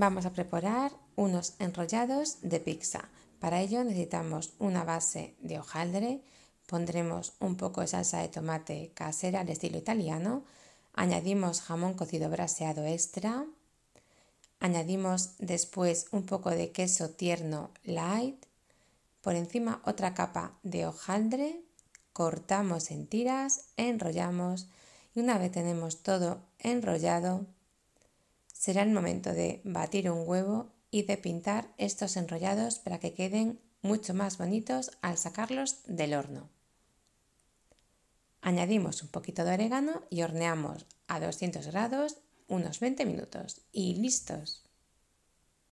Vamos a preparar unos enrollados de pizza. Para ello necesitamos una base de hojaldre, pondremos un poco de salsa de tomate casera al estilo italiano, añadimos jamón cocido braseado extra, añadimos después un poco de queso tierno light, por encima otra capa de hojaldre, cortamos en tiras, enrollamos y una vez tenemos todo enrollado, Será el momento de batir un huevo y de pintar estos enrollados para que queden mucho más bonitos al sacarlos del horno. Añadimos un poquito de orégano y horneamos a 200 grados unos 20 minutos y listos.